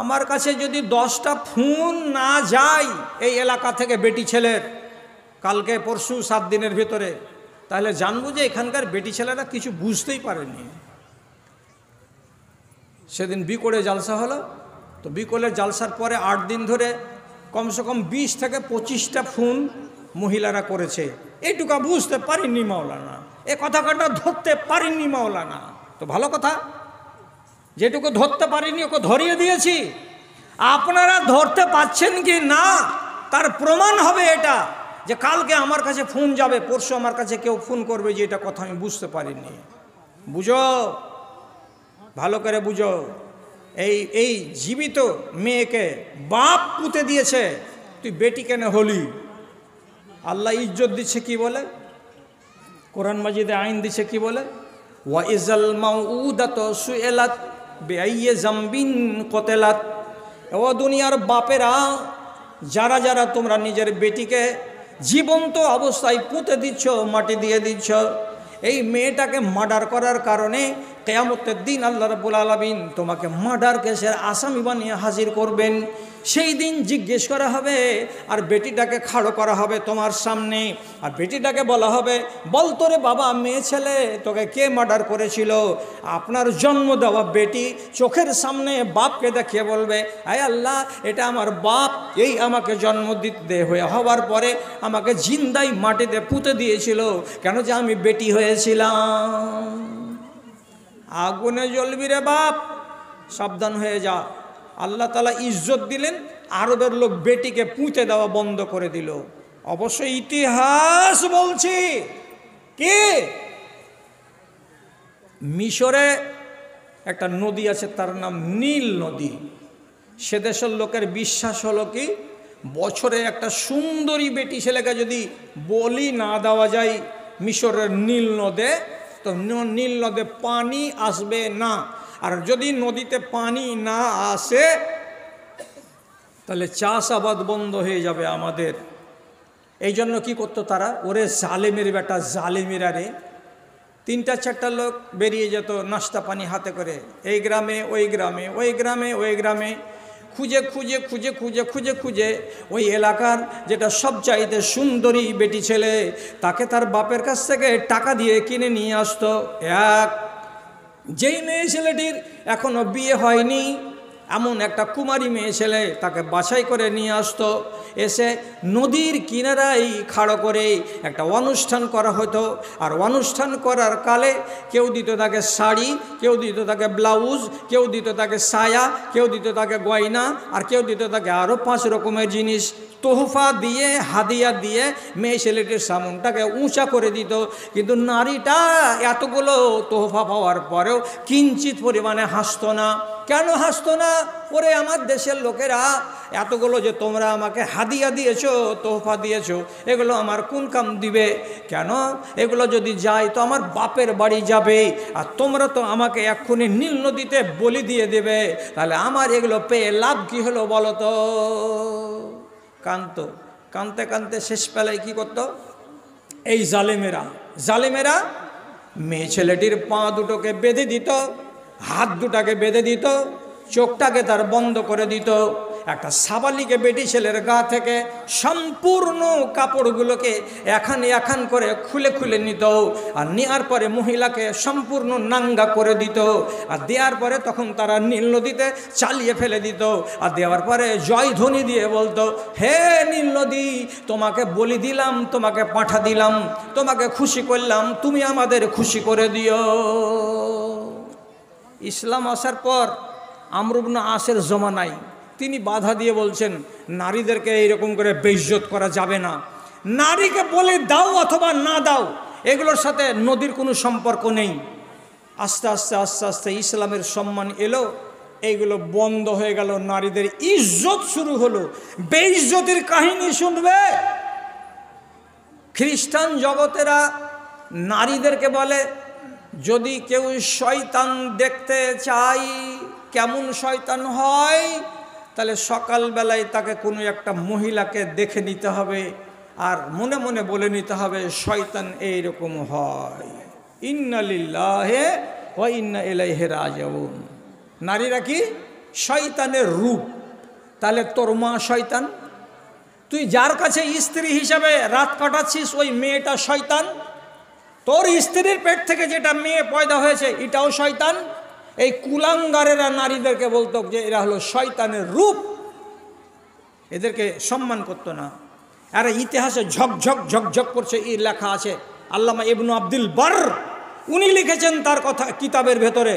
আমার কাছে যদি দশটা ফোন না যায় এই এলাকা থেকে বেটি ছেলের কালকে পরশু সাত দিনের ভিতরে তাহলে জানবো যে এখানকার বেটি ছেলেরা কিছু বুঝতেই পারেনি সেদিন বিকোড়ে জালসা হলো তো বিকোলে জালসার পরে আট দিন ধরে কমসে কম বিশ থেকে পঁচিশটা ফোন মহিলারা করেছে এটুকা বুঝতে পারিনি মাওলানা এ কথাটা ধরতে পারিনি মাওলানা তো ভালো কথা যেটুকু ধরতে পারিনি ওকে ধরিয়ে দিয়েছি আপনারা ধরতে পাচ্ছেন কি না তার প্রমাণ হবে এটা যে কালকে আমার কাছে ফোন যাবে পরশু আমার কাছে কেউ ফোন করবে যে এটা কথা আমি বুঝতে পারিনি বুঝো ভালো করে বুঝো এই এই জীবিত মেয়েকে বাপ পুঁতে দিয়েছে তুই বেটি কেন হলি আল্লাহ ইজ্জত দিচ্ছে কি বলে কোরআন মাজিদে আইন দিচ্ছে কি বলে ওয়া ইজাল মাউ উদাত সুয়েলাত বেআইয়ে জাম্বিন কতেলাত ও দুনিয়ার বাপেরা যারা যারা তোমরা নিজের বেটিকে জীবন্ত অবস্থায় পুঁতে দিচ্ছ মাটি দিয়ে দিচ্ছ এই মেয়েটাকে মার্ডার করার কারণে কেয়ামতের দিন আল্লাহ রবুল আলমিন তোমাকে মার্ডার কেসের আসামি বানিয়ে হাজির করবেন সেই দিন জিজ্ঞেস করা হবে আর বেটিটাকে খাড়ো করা হবে তোমার সামনে আর বেটিটাকে বলা হবে বল তোরে বাবা মেয়ে ছেলে তোকে কে মার্ডার করেছিল আপনার জন্ম দেওয়া বেটি চোখের সামনে বাপকে দেখিয়ে বলবে আয় আল্লাহ এটা আমার বাপ এই আমাকে জন্ম দিতে হয়ে হওয়ার পরে আমাকে জিন্দাই মাটিতে পুঁতে দিয়েছিল কেন যে আমি বেটি হয়েছিলাম আগুনে জ্বলবি রে বাপ সাবধান হয়ে যা আল্লাহ তালা ইজ্জত দিলেন আরবের লোক বেটিকে পুঁতে দেওয়া বন্ধ করে দিল অবশ্য ইতিহাস বলছি কে মিশরে একটা নদী আছে তার নাম নীল নদী সে দেশের লোকের বিশ্বাস হলো কি বছরে একটা সুন্দরী বেটি ছেলেকে যদি বলি না দেওয়া যায় মিশরের নীল নদে তো নীল নদে পানি আসবে না আর যদি নদীতে পানি না আসে তাহলে চাষ আবাদ বন্ধ হয়ে যাবে আমাদের এই জন্য কী করতো তারা ওরে জালেমের বেটা জালেমেরা রে তিনটা চারটা লোক বেরিয়ে যেত নাস্তা পানি হাতে করে এই গ্রামে ওই গ্রামে ওই গ্রামে ওই গ্রামে খুঁজে খুঁজে খুঁজে খুঁজে খুঁজে খুঁজে ওই এলাকার যেটা সবচাইতে সুন্দরী বেটি ছেলে তাকে তার বাপের কাছ থেকে টাকা দিয়ে কিনে নিয়ে আসতো এক যেই মেয়ে ছেলেটির এখনও বিয়ে হয়নি এমন একটা কুমারী মেয়ে ছেলে তাকে বাছাই করে নিয়ে আসতো এসে নদীর কিনারাই খাড়ো করে একটা অনুষ্ঠান করা হতো আর অনুষ্ঠান করার কালে কেউ দিত তাকে শাড়ি কেউ দিত তাকে ব্লাউজ কেউ দিত তাকে সায়া কেউ দিত তাকে গয়না আর কেউ দিত তাকে আরও পাঁচ রকমের জিনিস তোহফা দিয়ে হাদিয়া দিয়ে মেয়ে ছেলেটির সামনটাকে উঁচা করে দিত কিন্তু নারীটা এতগুলো তোহফা পাওয়ার পরেও কিঞ্চিত পরিমাণে হাসত না কেন হাসত না ওরে আমার দেশের লোকেরা এতগুলো যে তোমরা আমাকে হাদিয়া দিয়েছ তোহফা দিয়েছ এগুলো আমার কোন কাম দিবে কেন এগুলো যদি যায় তো আমার বাপের বাড়ি যাবে আর তোমরা তো আমাকে এক্ষুনি নীল নদীতে বলি দিয়ে দেবে তাহলে আমার এগুলো পেয়ে লাভ কী হলো বলো তো কান্ত কানতে কানতে শেষ পেলায় কি করতো এই জালেমেরা জালেমেরা মেয়ে ছেলেটির পা দুটোকে বেঁধে দিত হাত দুটাকে বেঁধে দিত চোখটাকে তার বন্ধ করে দিত একটা সাবালিকে বেটি ছেলের গা থেকে সম্পূর্ণ কাপড়গুলোকে এখান এখান করে খুলে খুলে নিত আর নেওয়ার পরে মহিলাকে সম্পূর্ণ নাঙ্গা করে দিত আর দেওয়ার পরে তখন তারা নীল নদীতে চালিয়ে ফেলে দিত আর দেওয়ার পরে জয়ধ্বনি দিয়ে বলতো হে নীল নদী তোমাকে বলি দিলাম তোমাকে পাঠা দিলাম তোমাকে খুশি করলাম তুমি আমাদের খুশি করে দিও ইসলাম আসার পর আমরুবনা আসের নাই তিনি বাধা দিয়ে বলছেন নারীদেরকে এইরকম করে বেজ্জত করা যাবে না নারীকে বলে দাও অথবা না দাও এগুলোর সাথে নদীর কোনো সম্পর্ক নেই আস্তে আস্তে আস্তে আস্তে ইসলামের সম্মান এলো এইগুলো বন্ধ হয়ে গেল নারীদের ইজ্জত শুরু হলো বেইজ্জতির কাহিনী শুনবে খ্রিস্টান জগতেরা নারীদেরকে বলে যদি কেউ শয়তান দেখতে চায় কেমন শয়তান হয় তাহলে সকালবেলায় তাকে কোনো একটা মহিলাকে দেখে নিতে হবে আর মনে মনে বলে নিতে হবে শয়তান এইরকম হয় ইন্নালিল্লাহে ও ইন্না এলাইহে রাজন নারীরা কি শয়তানের রূপ তাহলে তোর মা শয়তান তুই যার কাছে স্ত্রী হিসাবে রাত কাটাচ্ছিস ওই মেয়েটা শয়তান তোর স্ত্রীর পেট থেকে যেটা মেয়ে পয়দা হয়েছে এটাও শয়তান এই কুলাঙ্গারেরা নারীদেরকে বলতো যে এরা হলো শয়তানের রূপ এদেরকে সম্মান করতো না আর ইতিহাসে ঝকঝক ঝকঝক করছে এই লেখা আছে আল্লামা ইবনু আব্দুল বর উনি লিখেছেন তার কথা কিতাবের ভেতরে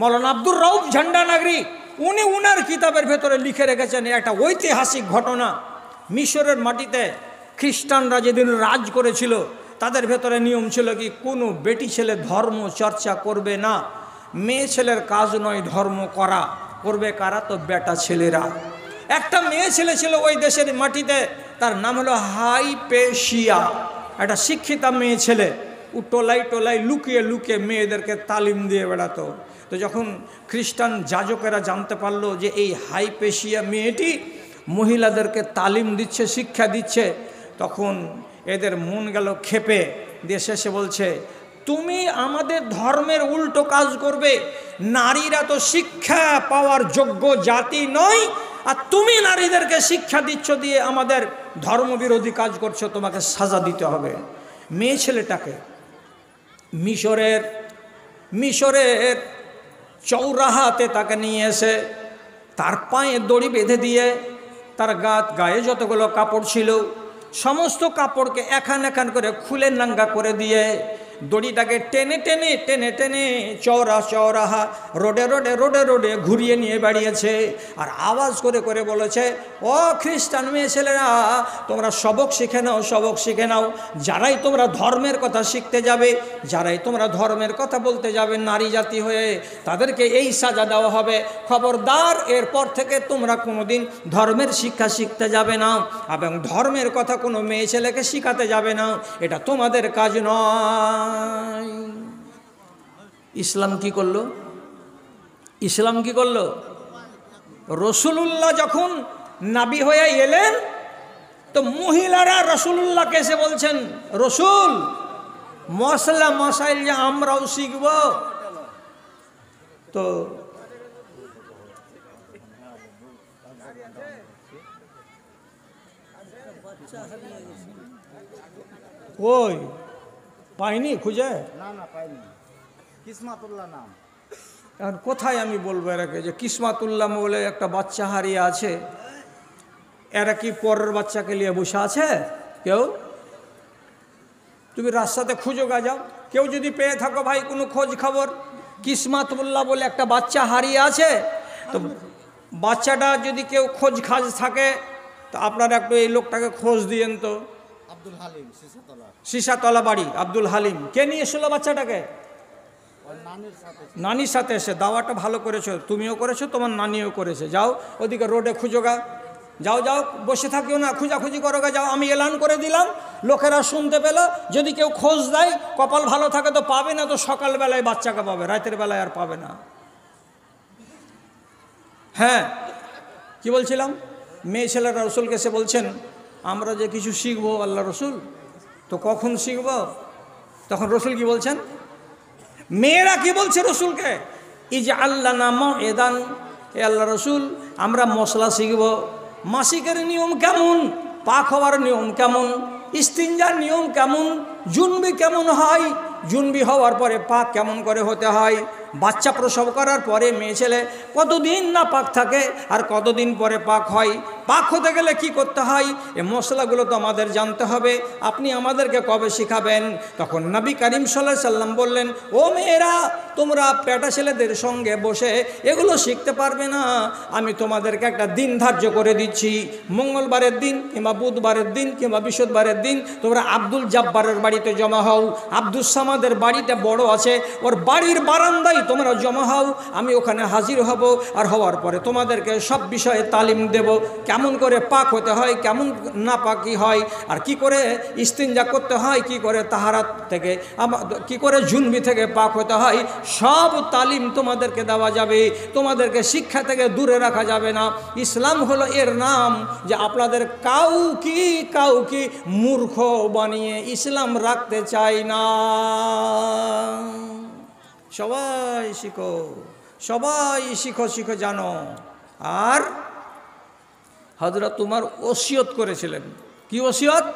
মৌলানা আব্দুর রউফ ঝান্ডা নাগরিক উনি উনার কিতাবের ভেতরে লিখে রেখেছেন একটা ঐতিহাসিক ঘটনা মিশরের মাটিতে খ্রিস্টানরা যেদিন রাজ করেছিল তাদের ভেতরে নিয়ম ছিল কি কোনো বেটি ছেলে ধর্ম চর্চা করবে না মেয়ে ছেলের কাজ নয় ধর্ম করা করবে কারা তো বেটা ছেলেরা একটা মেয়ে ছেলে ছিল ওই দেশের মাটিতে তার নাম হলো হাইপেশিয়া একটা শিক্ষিতা মেয়ে ছেলে ও টোলাই টোলাই লুকিয়ে লুকিয়ে মেয়েদেরকে তালিম দিয়ে বেড়াতো তো যখন খ্রিস্টান যাজকেরা জানতে পারলো যে এই হাইপেশিয়া মেয়েটি মহিলাদেরকে তালিম দিচ্ছে শিক্ষা দিচ্ছে তখন এদের মন গেল খেপে দিয়ে শেষে বলছে তুমি আমাদের ধর্মের উল্টো কাজ করবে নারীরা তো শিক্ষা পাওয়ার যোগ্য জাতি নয় আর তুমি নারীদেরকে শিক্ষা দিচ্ছ দিয়ে আমাদের ধর্মবিরোধী কাজ করছো তোমাকে সাজা দিতে হবে মেয়ে ছেলেটাকে মিশরের মিশরের চৌরাহাতে তাকে নিয়ে এসে তার পায়ে দড়ি বেঁধে দিয়ে তার গাত গায়ে যতগুলো কাপড় ছিল সমস্ত কাপড়কে এখান এখান করে খুলে নাঙ্গা করে দিয়ে দড়িটাকে টেনে টেনে টেনে টেনে চওড়া চৌরাহা রোডে রোডে রোডে রোডে ঘুরিয়ে নিয়ে বাড়িয়েছে আর আওয়াজ করে করে বলেছে ও খ্রিস্টান মেয়ে ছেলেরা তোমরা সবক শিখে নাও সবক শিখে নাও যারাই তোমরা ধর্মের কথা শিখতে যাবে যারাই তোমরা ধর্মের কথা বলতে যাবে নারী জাতি হয়ে তাদেরকে এই সাজা দেওয়া হবে খবরদার এরপর থেকে তোমরা কোনোদিন ধর্মের শিক্ষা শিখতে যাবে না এবং ধর্মের কথা কোনো মেয়ে ছেলেকে শিখাতে যাবে না এটা তোমাদের কাজ নয় নাই ইসলাম কি করলো ইসলাম কি করলো রসুল্লাহ যখন নাবি হয়ে এলেন তো মহিলারা রসুল্লাহকে এসে বলছেন রসুল মশলা মশাইল যে আমরাও শিখব তো ওই পাইনি খুঁজে না না পাইনি কিসমাতুল্লাহ নাম এখন কোথায় আমি বলবো এরাকে যে কিসমাতুল্লাহ বলে একটা বাচ্চা হারিয়ে আছে এরা কি পরের বাচ্চাকে নিয়ে বসে আছে কেউ তুমি রাস্তাতে খুঁজো যাও কেউ যদি পেয়ে থাকো ভাই কোনো খোঁজ খবর কিসমাতুল্লাহ বলে একটা বাচ্চা হারিয়ে আছে তো বাচ্চাটা যদি কেউ খোঁজ খাজ থাকে তো আপনারা একটু এই লোকটাকে খোঁজ দিয়েন তো আব্দুল হালিম বাড়ি আব্দুল হালিম কে নিয়ে এসলো বাচ্চাটাকে নানির সাথে এসে দাওয়াটা ভালো করেছো তুমিও করেছো তোমার নানিও করেছে যাও ওদিকে রোডে খুঁজোগা যাও যাও বসে থাকিও না খুঁজাখুঁজি করো গা যাও আমি এলান করে দিলাম লোকেরা শুনতে পেলো যদি কেউ খোঁজ দেয় কপাল ভালো থাকে তো পাবে না তো সকালবেলায় বাচ্চাকে পাবে রাতের বেলায় আর পাবে না হ্যাঁ কি বলছিলাম মেয়ে ছেলেরা রসুলকে সে বলছেন আমরা যে কিছু শিখবো আল্লাহ রসুল তো কখন শিখব তখন রসুল কি বলছেন মেয়েরা কি বলছে রসুলকে এই যে আল্লাহ নাম এদান এ আল্লাহ রসুল আমরা মশলা শিখব মাসিকের নিয়ম কেমন পাক হওয়ার নিয়ম কেমন ইস্তিঞ্জার নিয়ম কেমন জুনবি কেমন হয় জুনবি হওয়ার পরে পাক কেমন করে হতে হয় বাচ্চা প্রসব করার পরে মেয়ে ছেলে কতদিন না পাক থাকে আর কতদিন পরে পাক হয় পাক হতে গেলে কি করতে হয় এ মশলাগুলো তো আমাদের জানতে হবে আপনি আমাদেরকে কবে শিখাবেন তখন নবী করিম সাল্লাহ সাল্লাম বললেন ও মেয়েরা তোমরা পেটা ছেলেদের সঙ্গে বসে এগুলো শিখতে পারবে না আমি তোমাদেরকে একটা দিন ধার্য করে দিচ্ছি মঙ্গলবারের দিন কিংবা বুধবারের দিন কিংবা বৃহস্পতিবারের দিন তোমরা আব্দুল জাব্বারের বাড়িতে জমা হও আব্দুল সামাদের বাড়িটা বড় আছে ওর বাড়ির বারান্দায় সবাই তোমরা জমা হও আমি ওখানে হাজির হব আর হওয়ার পরে তোমাদেরকে সব বিষয়ে তালিম দেব কেমন করে পাক হতে হয় কেমন না পাকি হয় আর কি করে ইস্তিনজা করতে হয় কি করে তাহারাত থেকে কি করে জুনবি থেকে পাক হতে হয় সব তালিম তোমাদেরকে দেওয়া যাবে তোমাদেরকে শিক্ষা থেকে দূরে রাখা যাবে না ইসলাম হলো এর নাম যে আপনাদের কাউ কি কাউ কি মূর্খ বানিয়ে ইসলাম রাখতে চাই না সবাই শিখো সবাই শিখো শিখো জানো আর হজরত তোমার ওসিয়ত করেছিলেন কি ওসিয়ত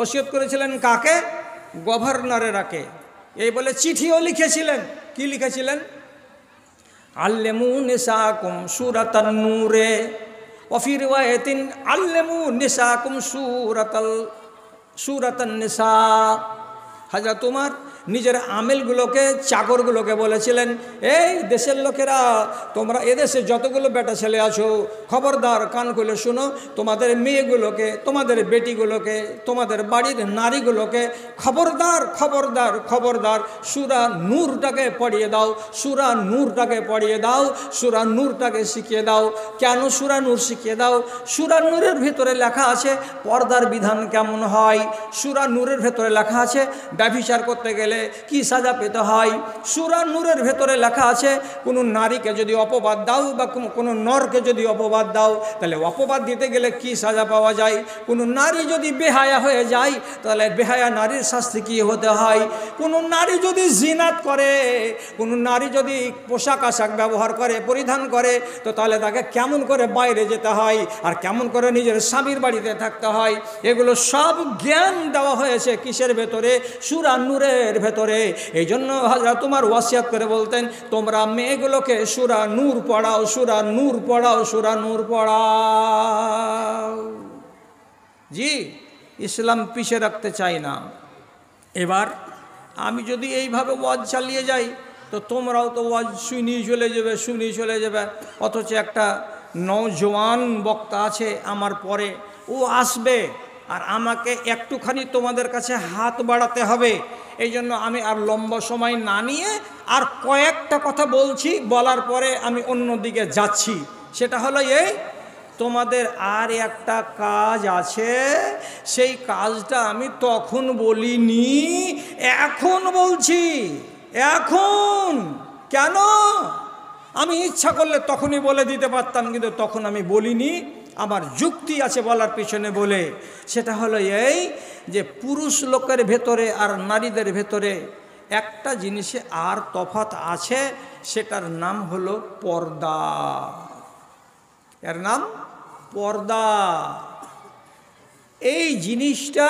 ওসিয়ত করেছিলেন কাকে গভর্নরেরাকে এই বলে চিঠিও লিখেছিলেন কি লিখেছিলেন আল্লেমু নিসাকুম সুরাতান নূরে অফির ওয়ায়েতিন আল্লেমু নিসাকুম সুরাতাল সুরাতান নিসা হাজরা তোমার নিজের আমেলগুলোকে চাকরগুলোকে বলেছিলেন এই দেশের লোকেরা তোমরা এদেশে যতগুলো বেটা ছেলে আছো খবরদার কান খুলে শুনো তোমাদের মেয়েগুলোকে তোমাদের বেটিগুলোকে তোমাদের বাড়ির নারীগুলোকে খবরদার খবরদার খবরদার সুরা নূরটাকে পড়িয়ে দাও সুরা নূরটাকে পড়িয়ে দাও সুরা নূরটাকে শিখিয়ে দাও কেন সুরা নূর শিখিয়ে দাও সুরা নূরের ভিতরে লেখা আছে পর্দার বিধান কেমন হয় সুরা নূরের ভেতরে লেখা আছে ব্যবচার করতে গেলে গেলে কি সাজা পেতে হয় সুরা নূরের ভেতরে লেখা আছে কোনো নারীকে যদি অপবাদ দাও বা কোনো নরকে যদি অপবাদ দাও তাহলে অপবাদ দিতে গেলে কি সাজা পাওয়া যায় কোনো নারী যদি বেহায়া হয়ে যায় তাহলে বেহায়া নারীর শাস্তি কি হতে হয় কোনো নারী যদি জিনাত করে কোনো নারী যদি পোশাক আশাক ব্যবহার করে পরিধান করে তো তাহলে তাকে কেমন করে বাইরে যেতে হয় আর কেমন করে নিজের স্বামীর বাড়িতে থাকতে হয় এগুলো সব জ্ঞান দেওয়া হয়েছে কিসের ভেতরে সুরান্নুরের ভেতরে এই জন্য হাজরা তোমার ওয়াসিয়াত করে বলতেন তোমরা মেয়েগুলোকে সুরা নূর পড়াও সুরা নূর পড়াও সুরা নূর পড়াও জি ইসলাম পিছিয়ে রাখতে চাই না এবার আমি যদি এইভাবে ওয়াজ চালিয়ে যাই তো তোমরাও তো ওয়াজ শুনি চলে যাবে শুনি চলে যাবে অথচ একটা নজওয়ান বক্তা আছে আমার পরে ও আসবে আর আমাকে একটুখানি তোমাদের কাছে হাত বাড়াতে হবে এই জন্য আমি আর লম্বা সময় না নিয়ে আর কয়েকটা কথা বলছি বলার পরে আমি অন্য দিকে যাচ্ছি সেটা হলো এই তোমাদের আর একটা কাজ আছে সেই কাজটা আমি তখন বলিনি এখন বলছি এখন কেন আমি ইচ্ছা করলে তখনই বলে দিতে পারতাম কিন্তু তখন আমি বলিনি আমার যুক্তি আছে বলার পিছনে বলে সেটা হলো এই যে পুরুষ লোকের ভেতরে আর নারীদের ভেতরে একটা জিনিসে আর তফাত আছে সেটার নাম হলো পর্দা এর নাম পর্দা এই জিনিসটা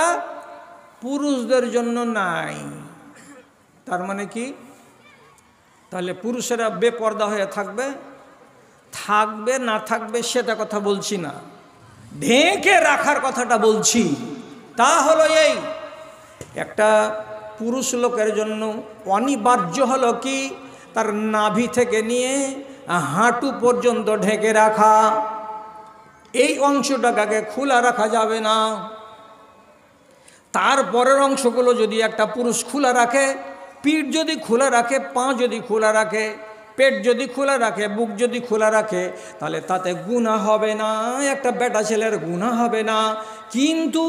পুরুষদের জন্য নাই তার মানে কি তাহলে পুরুষেরা বেপর্দা হয়ে থাকবে থাকবে না থাকবে সেটা কথা বলছি না ঢেকে রাখার কথাটা বলছি তা হলো এই একটা পুরুষ লোকের জন্য অনিবার্য হলো কি তার নাভি থেকে নিয়ে হাঁটু পর্যন্ত ঢেকে রাখা এই অংশটাকে খোলা রাখা যাবে না তারপরের অংশগুলো যদি একটা পুরুষ খোলা রাখে পিঠ যদি খোলা রাখে পা যদি খোলা রাখে পেট যদি খোলা রাখে বুক যদি খোলা রাখে তাহলে তাতে গুণা হবে না একটা বেটা ছেলের গুণা হবে না কিন্তু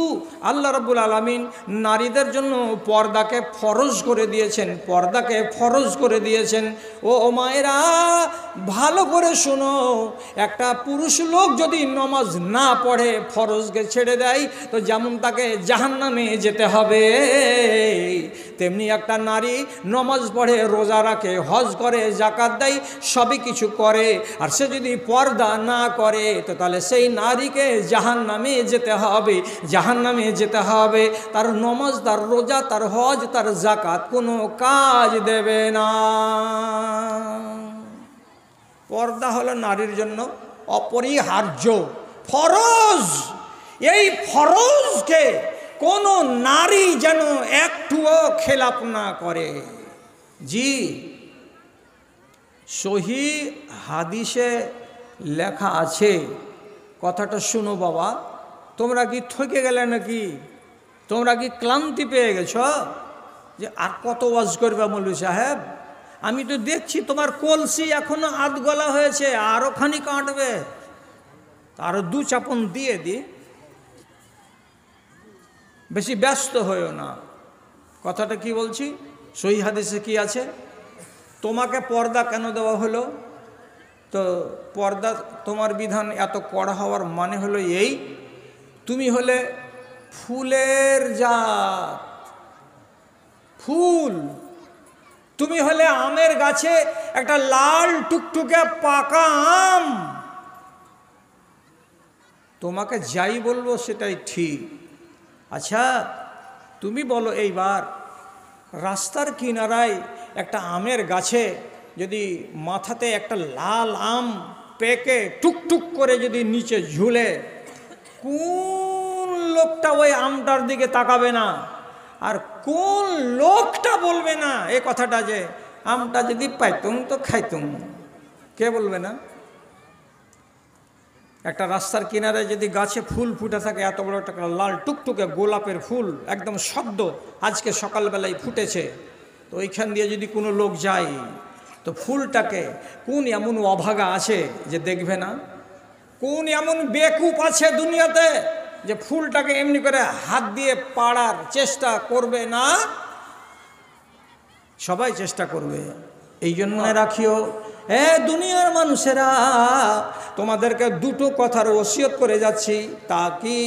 আল্লাহ রব্বুল আলমিন নারীদের জন্য পর্দাকে ফরজ করে দিয়েছেন পর্দাকে ফরজ করে দিয়েছেন ও মায়েরা ভালো করে শোনো একটা পুরুষ লোক যদি নমাজ না পড়ে ফরজকে ছেড়ে দেয় তো যেমন তাকে জাহান নামে যেতে হবে তেমনি একটা নারী নমাজ পড়ে রোজা রাখে হজ করে জাকাত দেয় সবই কিছু করে আর সে যদি পর্দা না করে তো তাহলে সেই নারীকে জাহান নামে যেতে হবে জাহান নামে যেতে হবে তার নমাজ তার রোজা তার হজ তার জাকাত কোনো কাজ দেবে না পর্দা হলো নারীর জন্য অপরিহার্য ফরজ এই ফরজকে কোনো নারী যেন একটুও খেলাপ না করে জি সহি হাদিসে লেখা আছে কথাটা শুনো বাবা তোমরা কি ঠকে গেলে নাকি তোমরা কি ক্লান্তি পেয়ে গেছ যে আর কত ওয়াজ করবে মল্লু সাহেব আমি তো দেখছি তোমার কলসি এখনো আধ গলা হয়েছে আরও খানি কাটবে আরও দু চাপন দিয়ে দিই বেশি ব্যস্ত হয়েও না কথাটা কি বলছি সই হাদিসে কি আছে তোমাকে পর্দা কেন দেওয়া হলো তো পর্দা তোমার বিধান এত কড়া হওয়ার মানে হলো এই তুমি হলে ফুলের জাত ফুল তুমি হলে আমের গাছে একটা লাল টুকটুকে পাকা আম তোমাকে যাই বলবো সেটাই ঠিক আচ্ছা তুমি বলো এইবার রাস্তার কিনারায় একটা আমের গাছে যদি মাথাতে একটা লাল আম পেকে টুকটুক করে যদি নিচে ঝুলে কোন লোকটা ওই আমটার দিকে তাকাবে না আর কোন লোকটা বলবে না এ কথাটা যে আমটা যদি পাইতুম তো খাইতুম কে বলবে না একটা রাস্তার কিনারে যদি গাছে ফুল ফুটে থাকে এত বড় একটা লাল টুকটুকে গোলাপের ফুল একদম শব্দ আজকে সকালবেলায় ফুটেছে তো ওইখান দিয়ে যদি কোনো লোক যায় তো ফুলটাকে কোন এমন অভাগা আছে যে দেখবে না কোন এমন বেকুপ আছে দুনিয়াতে যে ফুলটাকে এমনি করে হাত দিয়ে পাড়ার চেষ্টা করবে না সবাই চেষ্টা করবে এই জন্য রাখিও হে দুনিয়ার মানুষেরা তোমাদেরকে দুটো কথার ওসিয়ত করে যাচ্ছি তা কি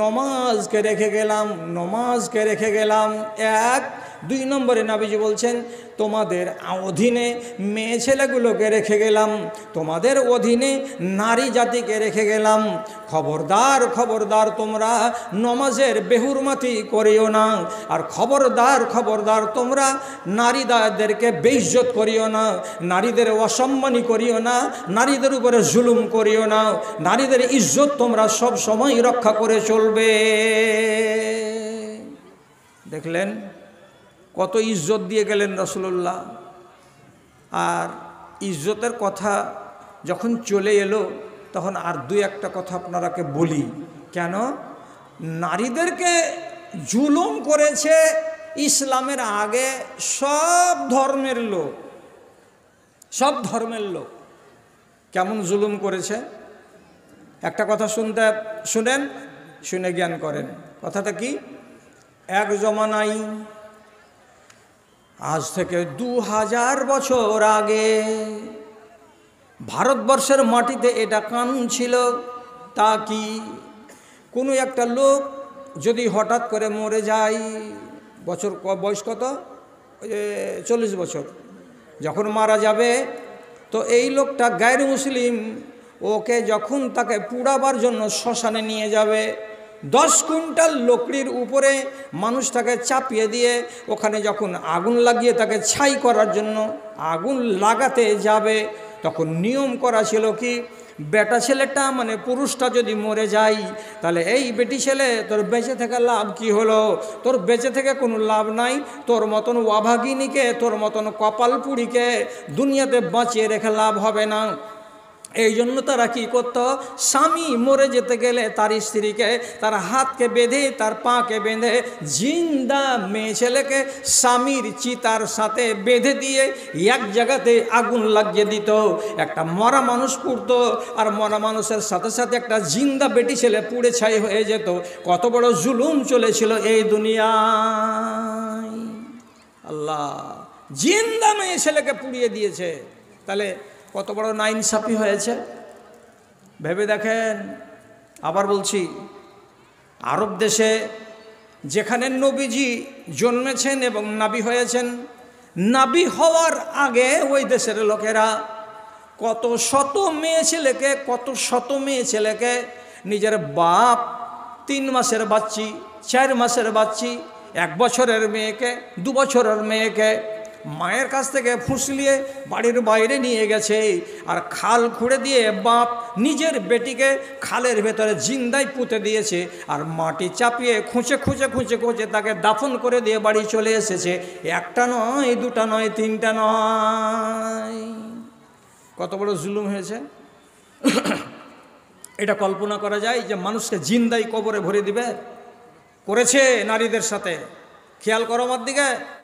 নমাজকে রেখে গেলাম নমাজকে রেখে গেলাম এক দুই নম্বরে নাবিজি বলছেন তোমাদের অধীনে মেয়ে ছেলেগুলোকে রেখে গেলাম তোমাদের অধীনে নারী জাতিকে রেখে গেলাম খবরদার খবরদার তোমরা নমাজের বেহুরমাতি করিও না আর খবরদার খবরদার তোমরা নারীদারদেরকে বেইজ্জত করিও না নারীদের অসম্মানী করিও না নারীদের উপরে জুলুম করিও না নারীদের ইজ্জত তোমরা সব সময় রক্ষা করে চলবে দেখলেন কত ইজ্জত দিয়ে গেলেন রসুল্লাহ আর ইজ্জতের কথা যখন চলে এলো তখন আর দু একটা কথা আপনারাকে বলি কেন নারীদেরকে জুলুম করেছে ইসলামের আগে সব ধর্মের লোক সব ধর্মের লোক কেমন জুলুম করেছে একটা কথা শুনতে শুনেন শুনে জ্ঞান করেন কথাটা কি এক জমানাই আজ থেকে দু হাজার বছর আগে ভারতবর্ষের মাটিতে এটা কানুন ছিল তা কি কোনো একটা লোক যদি হঠাৎ করে মরে যায় বছর বয়স কত চল্লিশ বছর যখন মারা যাবে তো এই লোকটা গায়ের মুসলিম ওকে যখন তাকে পুড়াবার জন্য শ্মশানে নিয়ে যাবে দশ কুইন্টাল লকড়ির উপরে মানুষ তাকে চাপিয়ে দিয়ে ওখানে যখন আগুন লাগিয়ে তাকে ছাই করার জন্য আগুন লাগাতে যাবে তখন নিয়ম করা ছিল কি বেটা ছেলেটা মানে পুরুষটা যদি মরে যায় তাহলে এই বেটি ছেলে তোর বেঁচে থেকে লাভ কি হলো তোর বেঁচে থেকে কোনো লাভ নাই তোর মতন ওয়াভাগিনীকে তোর মতন কপালপুরীকে দুনিয়াতে বাঁচিয়ে রেখে লাভ হবে না এই জন্য তারা কী করত স্বামী মরে যেতে গেলে তার স্ত্রীকে তার হাতকে বেঁধে তার পাকে বেঁধে জিন্দা মেয়ে ছেলেকে স্বামীর চিতার সাথে বেঁধে দিয়ে এক জায়গাতে আগুন লাগিয়ে দিত একটা মরা মানুষ পুড়তো আর মরা মানুষের সাথে সাথে একটা জিন্দা বেটি ছেলে পুড়ে ছাই হয়ে যেত কত বড় জুলুম চলেছিল এই দুনিয়ায় আল্লাহ জিন্দা মেয়ে ছেলেকে পুড়িয়ে দিয়েছে তাহলে কত বড় নাইনসাফি হয়েছে ভেবে দেখেন আবার বলছি আরব দেশে যেখানে নবীজি জন্মেছেন এবং নাবি হয়েছেন নাবি হওয়ার আগে ওই দেশের লোকেরা কত শত মেয়ে ছেলেকে কত শত মেয়ে ছেলেকে নিজের বাপ তিন মাসের বাচ্চি চার মাসের বাচ্চি এক বছরের মেয়েকে দু বছরের মেয়েকে মায়ের কাছ থেকে ফুসলিয়ে বাড়ির বাইরে নিয়ে গেছে আর খাল খুঁড়ে দিয়ে বাপ নিজের বেটিকে খালের ভেতরে জিন্দাই পুঁতে দিয়েছে আর মাটি চাপিয়ে খুঁচে খুঁচে খুঁচে খুঁচে তাকে দাফন করে দিয়ে বাড়ি চলে এসেছে একটা নয় দুটা নয় তিনটা নয় কত বড় জুলুম হয়েছে এটা কল্পনা করা যায় যে মানুষকে জিন্দাই কবরে ভরে দিবে করেছে নারীদের সাথে খেয়াল করো আমার দিকে